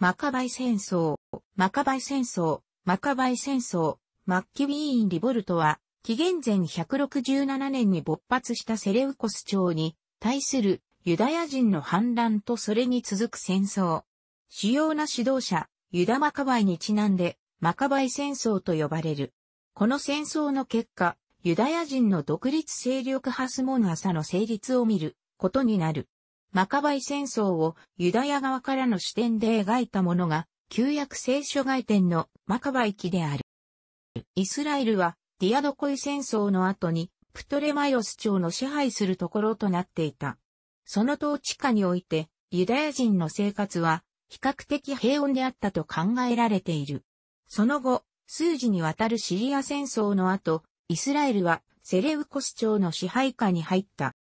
マカバイ戦争、マカバイ戦争、マカバイ戦争、マッキウィーンリボルトは、紀元前167年に勃発したセレウコス朝に対するユダヤ人の反乱とそれに続く戦争。主要な指導者、ユダ・マカバイにちなんで、マカバイ戦争と呼ばれる。この戦争の結果、ユダヤ人の独立勢力派スモナサの成立を見ることになる。マカバイ戦争をユダヤ側からの視点で描いたものが、旧約聖書外典のマカバイ記である。イスラエルはディアドコイ戦争の後にプトレマイオス朝の支配するところとなっていた。その統治下においてユダヤ人の生活は比較的平穏であったと考えられている。その後、数時にわたるシリア戦争の後、イスラエルはセレウコス朝の支配下に入った。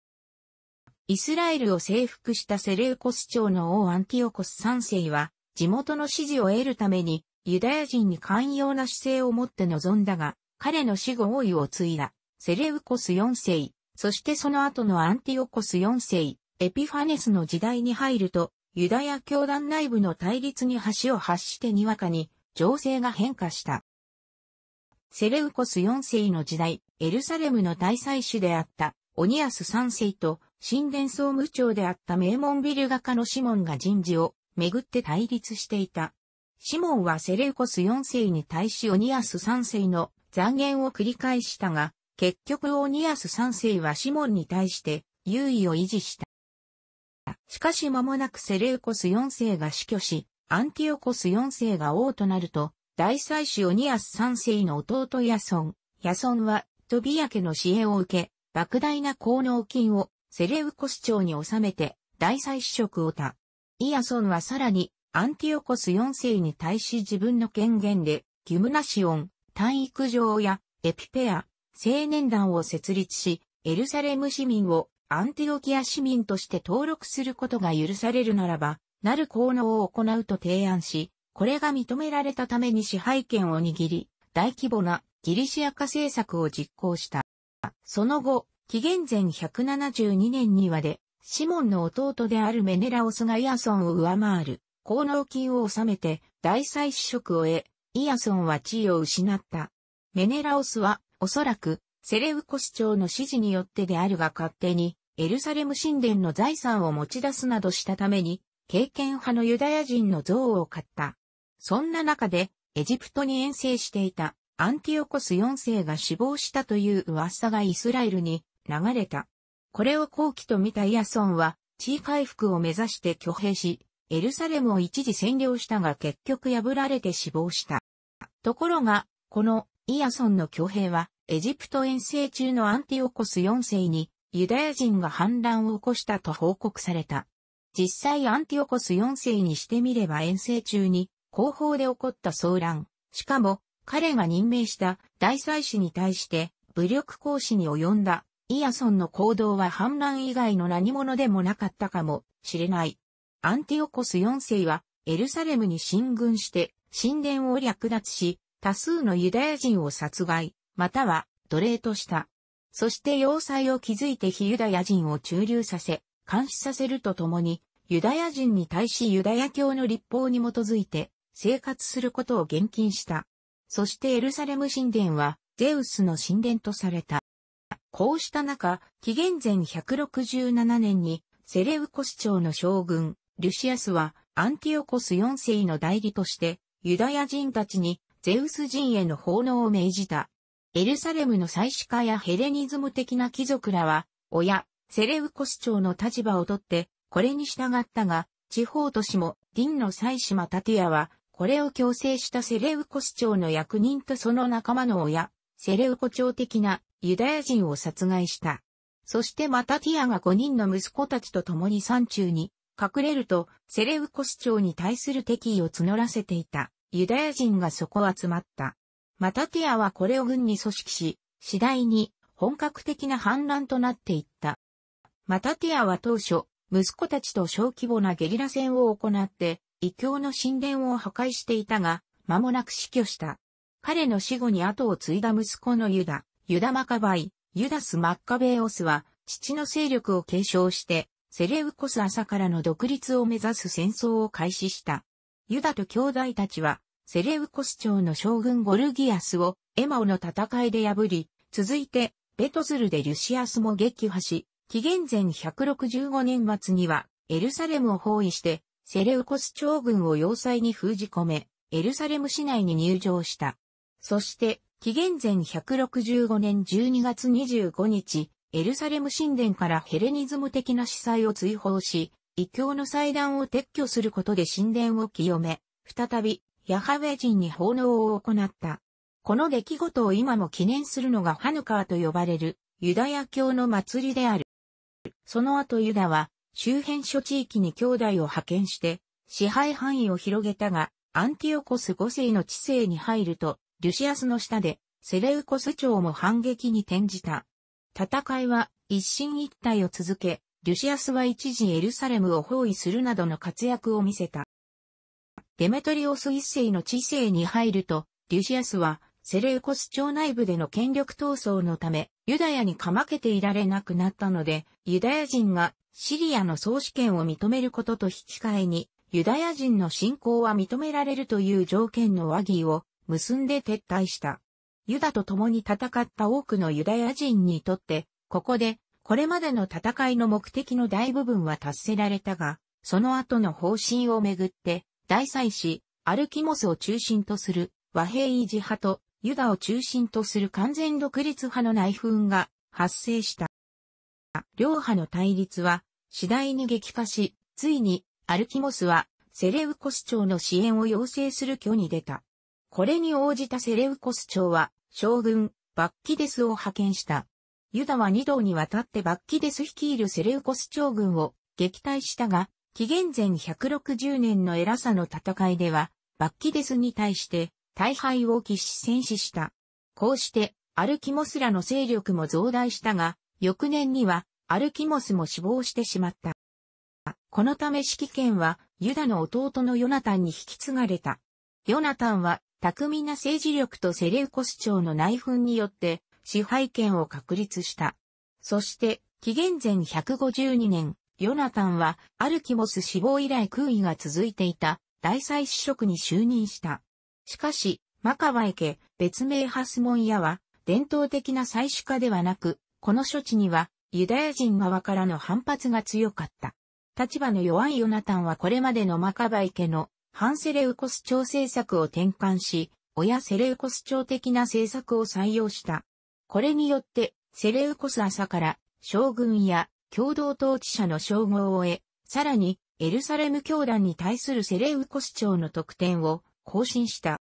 イスラエルを征服したセレウコス朝の王アンティオコス3世は、地元の支持を得るために、ユダヤ人に寛容な姿勢を持って臨んだが、彼の死後王位を継いだ、セレウコス4世、そしてその後のアンティオコス4世、エピファネスの時代に入ると、ユダヤ教団内部の対立に橋を発してにわかに、情勢が変化した。セレウコス4世の時代、エルサレムの大祭司であった、オニアス3世と、神殿総務長であった名門ビル画家のシモンが人事をめぐって対立していた。シモンはセレウコス4世に対しオニアス3世の残言を繰り返したが、結局オニアス3世はシモンに対して優位を維持した。しかし間もなくセレウコス4世が死去し、アンティオコス4世が王となると、大祭司オニアス3世の弟ヤソン、ヤソンはトビア家の支援を受け、莫大な功能金をセレウコス朝に収めて大祭司職をた。イアソンはさらにアンティオコス4世に対し自分の権限でギムナシオン、体育場やエピペア、青年団を設立し、エルサレム市民をアンティオキア市民として登録することが許されるならば、なる効能を行うと提案し、これが認められたために支配権を握り、大規模なギリシア化政策を実行した。その後、紀元前172年にはで、シモンの弟であるメネラオスがイアソンを上回る、功能金を収めて大祭司職を得、イアソンは地位を失った。メネラオスは、おそらく、セレウコ市長の指示によってであるが勝手に、エルサレム神殿の財産を持ち出すなどしたために、経験派のユダヤ人の像を買った。そんな中で、エジプトに遠征していたアンティオコス4世が死亡したという噂がイスラエルに流れた。これを後期と見たイアソンは、地位回復を目指して挙兵し、エルサレムを一時占領したが結局破られて死亡した。ところが、このイアソンの挙兵は、エジプト遠征中のアンティオコス4世に、ユダヤ人が反乱を起こしたと報告された。実際アンティオコス4世にしてみれば遠征中に、後方で起こった騒乱。しかも、彼が任命した大祭司に対して、武力行使に及んだイアソンの行動は反乱以外の何者でもなかったかもしれない。アンティオコス4世はエルサレムに進軍して神殿を略奪し、多数のユダヤ人を殺害、または奴隷とした。そして要塞を築いて非ユダヤ人を駐留させ、監視させるとともに、ユダヤ人に対しユダヤ教の立法に基づいて生活することを厳禁した。そしてエルサレム神殿はゼウスの神殿とされた。こうした中、紀元前167年にセレウコス朝の将軍、リュシアスはアンティオコス4世の代理としてユダヤ人たちにゼウス人への奉納を命じた。エルサレムの祭祀家やヘレニズム的な貴族らは、親、セレウコス朝の立場をとって、これに従ったが、地方都市も、ディンの祭司マタティアは、これを強制したセレウコス朝の役人とその仲間の親、セレウコ朝的なユダヤ人を殺害した。そしてまたティアが5人の息子たちと共に山中に隠れるとセレウコス町に対する敵意を募らせていたユダヤ人がそこ集まった。またティアはこれを軍に組織し、次第に本格的な反乱となっていった。またティアは当初、息子たちと小規模なゲリラ戦を行って、異教の神殿を破壊していたが、間もなく死去した。彼の死後に後を継いだ息子のユダ、ユダ・マカバイ、ユダス・マッカベエオスは、父の勢力を継承して、セレウコス朝からの独立を目指す戦争を開始した。ユダと兄弟たちは、セレウコス朝の将軍ゴルギアスをエマオの戦いで破り、続いて、ベトズルでリュシアスも撃破し、紀元前165年末には、エルサレムを包囲して、セレウコス朝軍を要塞に封じ込め、エルサレム市内に入城した。そして、紀元前165年12月25日、エルサレム神殿からヘレニズム的な司祭を追放し、異教の祭壇を撤去することで神殿を清め、再び、ヤハウェ人に奉納を行った。この出来事を今も記念するのがハヌカーと呼ばれる、ユダヤ教の祭りである。その後ユダは、周辺諸地域に兄弟を派遣して、支配範囲を広げたが、アンティオコス5世の治世に入ると、リュシアスの下で、セレウコス朝も反撃に転じた。戦いは一進一退を続け、リュシアスは一時エルサレムを包囲するなどの活躍を見せた。デメトリオス一世の知性に入ると、リュシアスはセレウコス朝内部での権力闘争のため、ユダヤにかまけていられなくなったので、ユダヤ人がシリアの総主権を認めることと引き換えに、ユダヤ人の信仰は認められるという条件の和議を結んで撤退した。ユダと共に戦った多くのユダヤ人にとって、ここで、これまでの戦いの目的の大部分は達せられたが、その後の方針をめぐって、大祭司、アルキモスを中心とする和平維持派とユダを中心とする完全独立派の内紛が発生した。両派の対立は次第に激化し、ついにアルキモスはセレウコス朝の支援を要請する挙に出た。これに応じたセレウコス朝は、将軍、バッキデスを派遣した。ユダは二道にわたってバッキデス率いるセレウコス朝軍を撃退したが、紀元前160年のエラサの戦いでは、バッキデスに対して大敗を喫し戦死した。こうして、アルキモスらの勢力も増大したが、翌年には、アルキモスも死亡してしまった。このため指揮権は、ユダの弟のヨナタンに引き継がれた。ヨナタンは巧みな政治力とセレウコス長の内紛によって支配権を確立した。そして、紀元前152年、ヨナタンはアルキモス死亡以来空位が続いていた大祭司職に就任した。しかし、マカバイ家、別名ハスモンヤは、伝統的な祭祀家ではなく、この処置には、ユダヤ人側からの反発が強かった。立場の弱いヨナタンはこれまでのマカバイ家の反セレウコス朝政策を転換し、親セレウコス朝的な政策を採用した。これによって、セレウコス朝から将軍や共同統治者の称号を得、さらにエルサレム教団に対するセレウコス朝の特典を更新した。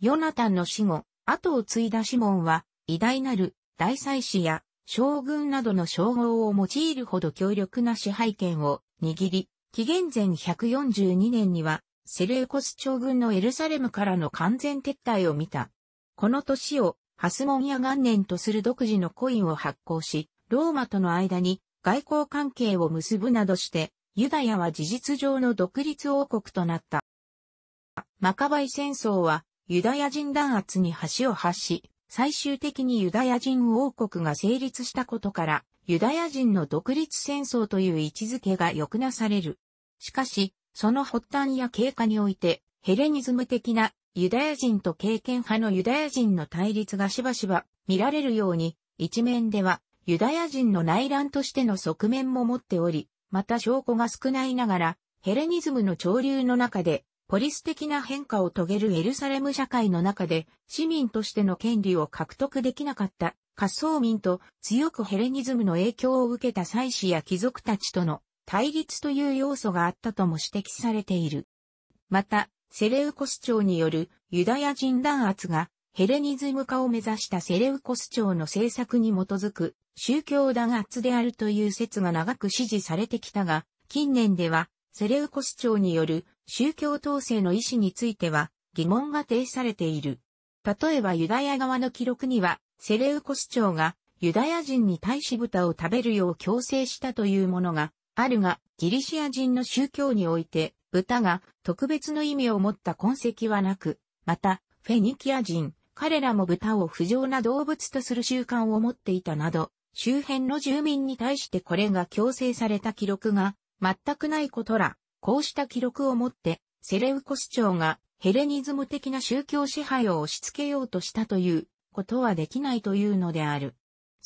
ヨナタンの死後、後を継いだシモンは、偉大なる大祭司や将軍などの称号を用いるほど強力な支配権を握り、紀元前142年にはセルーコス朝軍のエルサレムからの完全撤退を見た。この年をハスモンや元年とする独自のコインを発行し、ローマとの間に外交関係を結ぶなどして、ユダヤは事実上の独立王国となった。マカバイ戦争はユダヤ人弾圧に橋を発し、最終的にユダヤ人王国が成立したことから、ユダヤ人の独立戦争という位置づけがくなされる。しかし、その発端や経過において、ヘレニズム的なユダヤ人と経験派のユダヤ人の対立がしばしば見られるように、一面ではユダヤ人の内乱としての側面も持っており、また証拠が少ないながら、ヘレニズムの潮流の中で、ポリス的な変化を遂げるエルサレム社会の中で、市民としての権利を獲得できなかった、仮想民と強くヘレニズムの影響を受けた祭司や貴族たちとの対立という要素があったとも指摘されている。また、セレウコス朝によるユダヤ人弾圧がヘレニズム化を目指したセレウコス朝の政策に基づく宗教弾圧であるという説が長く支持されてきたが、近年ではセレウコス朝による宗教統制の意思については疑問が呈されている。例えばユダヤ側の記録には、セレウコス朝がユダヤ人に対し豚を食べるよう強制したというものがあるが、ギリシア人の宗教において、豚が特別の意味を持った痕跡はなく、また、フェニキア人、彼らも豚を不浄な動物とする習慣を持っていたなど、周辺の住民に対してこれが強制された記録が全くないことら、こうした記録をもって、セレウコス朝がヘレニズム的な宗教支配を押し付けようとしたということはできないというのである。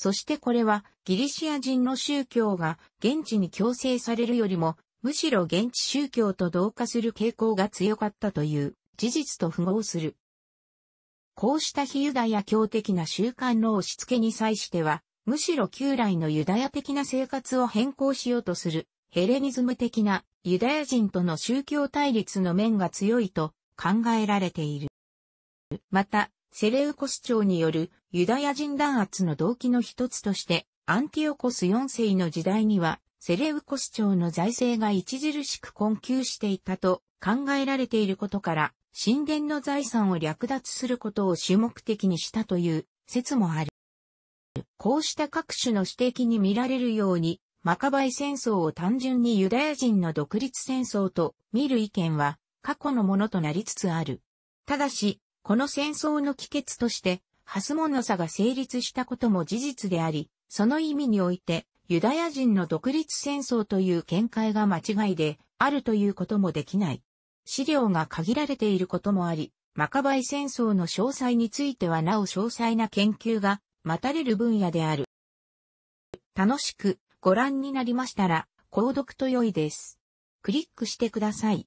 そしてこれはギリシア人の宗教が現地に強制されるよりも、むしろ現地宗教と同化する傾向が強かったという事実と符合する。こうした非ユダヤ教的な習慣の押し付けに際しては、むしろ旧来のユダヤ的な生活を変更しようとするヘレニズム的なユダヤ人との宗教対立の面が強いと考えられている。また、セレウコス朝によるユダヤ人弾圧の動機の一つとして、アンティオコス4世の時代には、セレウコス朝の財政が著しく困窮していたと考えられていることから、神殿の財産を略奪することを主目的にしたという説もある。こうした各種の指摘に見られるように、マカバイ戦争を単純にユダヤ人の独立戦争と見る意見は過去のものとなりつつある。ただし、この戦争の帰結として、ハスモの差が成立したことも事実であり、その意味において、ユダヤ人の独立戦争という見解が間違いで、あるということもできない。資料が限られていることもあり、マカバイ戦争の詳細についてはなお詳細な研究が待たれる分野である。楽しくご覧になりましたら、購読と良いです。クリックしてください。